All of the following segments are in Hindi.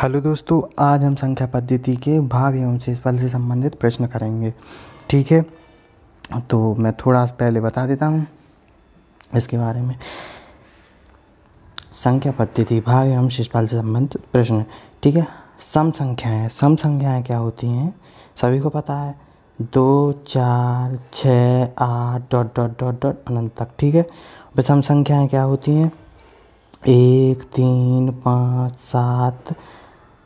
हेलो दोस्तों आज हम संख्या पद्धति के भाग एवं शेषफल से संबंधित प्रश्न करेंगे ठीक है तो मैं थोड़ा पहले बता देता हूँ इसके बारे में संख्या पद्धति भाग एवं शेषफल से संबंधित प्रश्न ठीक है सम संख्याएँ सम संख्याएँ क्या होती हैं सभी को पता है दो चार छ आठ डॉट डॉट डॉट डॉट अनंत तक ठीक है विषम संख्याएँ क्या होती हैं एक तीन पाँच सात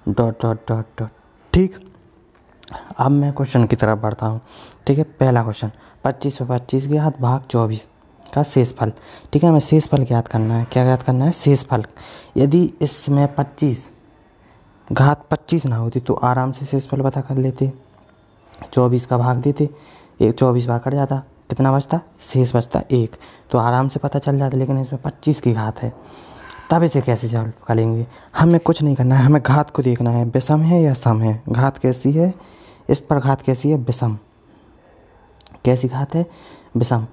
डॉट डॉट डॉट डॉट ठीक अब मैं क्वेश्चन की तरफ बढ़ता हूँ ठीक है पहला क्वेश्चन पच्चीस सौ पच्चीस के हाथ भाग चौबीस का शेषफल ठीक है हमें शेषफल ज्ञात करना है क्या ज्ञात करना है शेषफल यदि इसमें पच्चीस घात पच्चीस ना होती तो आराम से शेषफल पता कर लेते चौबीस का भाग देते एक चौबीस बार कट जाता कितना बचता शेष बचता एक तो आराम से पता चल जाता लेकिन इसमें पच्चीस की घात है तब इसे कैसे चावल करेंगे हमें कुछ नहीं करना है हमें घात को देखना है विषम है या सम है घात कैसी है इस पर घात कैसी है विषम कैसी घात है विषम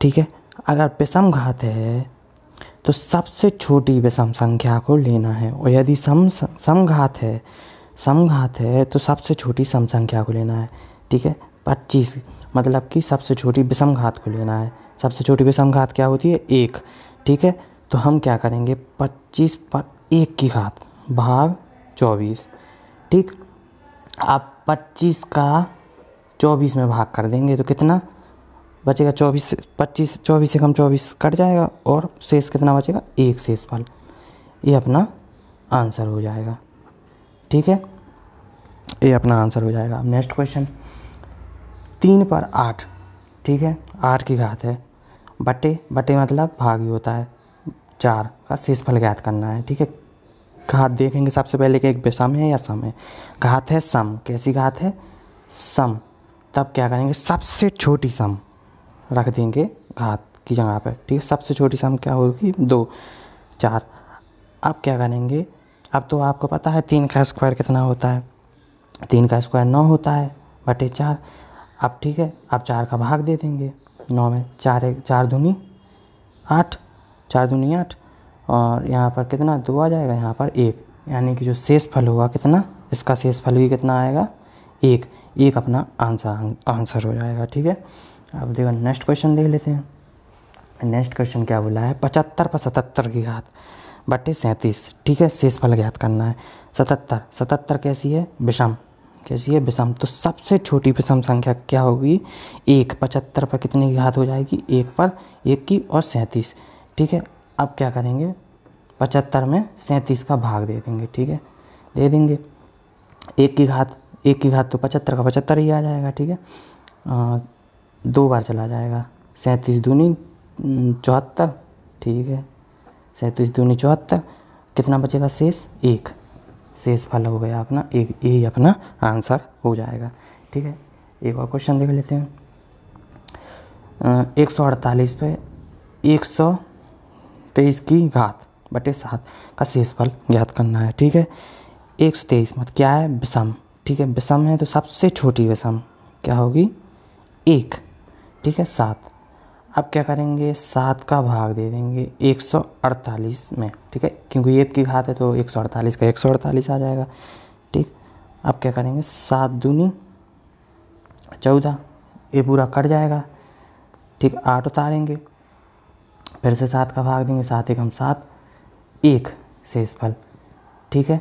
ठीक है अगर विषम घात है तो सबसे छोटी विषम संख्या को लेना है और यदि सम सम घात है सम घात है तो सबसे छोटी सम संख्या को लेना है ठीक है पच्चीस मतलब कि सबसे छोटी विषम घात को लेना है सबसे छोटी विषम घात क्या होती है एक ठीक है तो हम क्या करेंगे 25 पर एक की घात भाग 24 ठीक आप 25 का 24 में भाग कर देंगे तो कितना बचेगा 24 25 24 से कम 24 कट जाएगा और शेष कितना बचेगा एक शेष फल ये अपना आंसर हो जाएगा ठीक है ये अपना आंसर हो जाएगा नेक्स्ट क्वेश्चन तीन पर आठ ठीक है आठ की घात है बटे बटे मतलब भाग ही होता है चार का शेषफल ज्ञात करना है ठीक है घात देखेंगे सबसे पहले कि एक विषम है या सम है घात है सम कैसी घात है सम तब क्या करेंगे सबसे छोटी सम रख देंगे घात की जगह पर ठीक है सबसे छोटी सम क्या होगी दो चार अब क्या करेंगे अब तो आपको पता है तीन का स्क्वायर कितना होता है तीन का स्क्वायर नौ होता है बटे चार अब ठीक है अब चार का भाग दे देंगे नौ में चार एक चार धुनी आठ चार दूनी आठ और यहाँ पर कितना दो आ जाएगा यहाँ पर एक यानी कि जो शेष फल होगा कितना इसका शेष फल भी कितना आएगा एक एक अपना आंसर आंसर हो जाएगा ठीक है अब देखो नेक्स्ट क्वेश्चन देख लेते हैं नेक्स्ट क्वेश्चन क्या बोला है पचहत्तर पर सतहत्तर की घात बटे सैंतीस ठीक है शेष फल ज्ञात करना है सतहत्तर सतहत्तर कैसी है विषम कैसी है विषम तो सबसे छोटी विषम संख्या क्या होगी एक पचहत्तर पर कितने की घात हो जाएगी एक पर एक की और सैंतीस ठीक है अब क्या करेंगे पचहत्तर में सैंतीस का भाग दे देंगे ठीक है दे देंगे एक की घात एक की घात तो पचहत्तर का पचहत्तर ही आ जाएगा ठीक है दो बार चला जाएगा सैंतीस दूनी चौहत्तर ठीक है सैंतीस दूनी चौहत्तर कितना बचेगा शेष एक शेष फल हो गया अपना एक यही अपना आंसर हो जाएगा ठीक है एक और क्वेश्चन देख लेते हैं एक सौ अड़तालीस पे एक सौ तेईस की घात बटे सात का शेषफल ज्ञात करना है ठीक है एक सौ तेईस मत क्या है विषम ठीक है विषम है तो सबसे छोटी विषम क्या होगी एक ठीक है सात अब क्या करेंगे सात का भाग दे देंगे एक सौ अड़तालीस में ठीक है क्योंकि एक की घात है तो एक सौ अड़तालीस का एक सौ अड़तालीस आ जाएगा ठीक अब क्या करेंगे सात दूनी चौदह ये पूरा कट जाएगा ठीक आठ उतारेंगे फिर से सात का भाग देंगे सात एक हम सात एक शेषफल ठीक है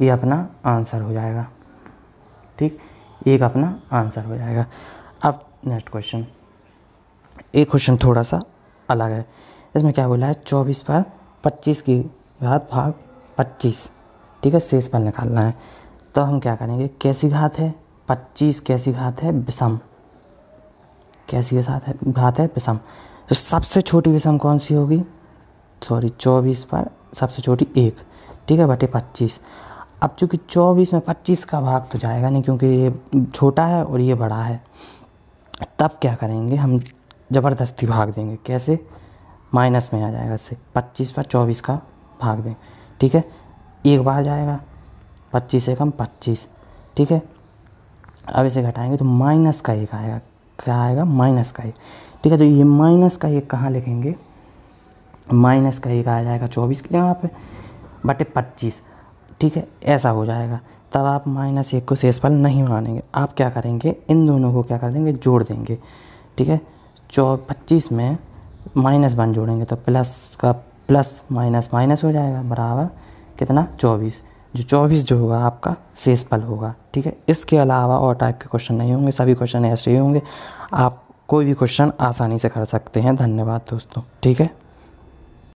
ये अपना आंसर हो जाएगा ठीक एक अपना आंसर हो जाएगा अब नेक्स्ट क्वेश्चन एक क्वेश्चन थोड़ा सा अलग है इसमें क्या बोला है चौबीस पर पच्चीस की घात भाग पच्चीस ठीक है शेष पर निकालना है तो हम क्या करेंगे कैसी घात है पच्चीस कैसी घात है विषम कैसी साथ है घात है विषम तो सबसे छोटी विषम कौन सी होगी सॉरी चौबीस पर सबसे छोटी एक ठीक है बटे पच्चीस अब चूँकि चौबीस में पच्चीस का भाग तो जाएगा नहीं क्योंकि ये छोटा है और ये बड़ा है तब क्या करेंगे हम ज़बरदस्ती भाग देंगे कैसे माइनस में आ जाएगा इससे पच्चीस पर चौबीस का भाग दें ठीक है एक बार जाएगा पच्चीस से कम पच्चीस ठीक है अब इसे घटाएंगे तो माइनस का एक आएगा क्या आएगा माइनस का एक ठीक है जो तो ये माइनस का एक कहाँ लिखेंगे माइनस का एक आ जाएगा चौबीस लिए यहाँ पे बटे पच्चीस ठीक है ऐसा हो जाएगा तब आप माइनस एक को शेषफल नहीं मानेंगे आप क्या करेंगे इन दोनों को क्या कर देंगे जोड़ देंगे ठीक है चौ पच्चीस में माइनस वन जोड़ेंगे तो प्लस का प्लस माइनस माइनस हो जाएगा बराबर कितना चौबीस जो चौबीस जो होगा आपका शेषफल होगा ठीक है इसके अलावा और टाइप के क्वेश्चन नहीं होंगे सभी क्वेश्चन ऐसे ही होंगे आप कोई भी क्वेश्चन आसानी से कर सकते हैं धन्यवाद दोस्तों ठीक है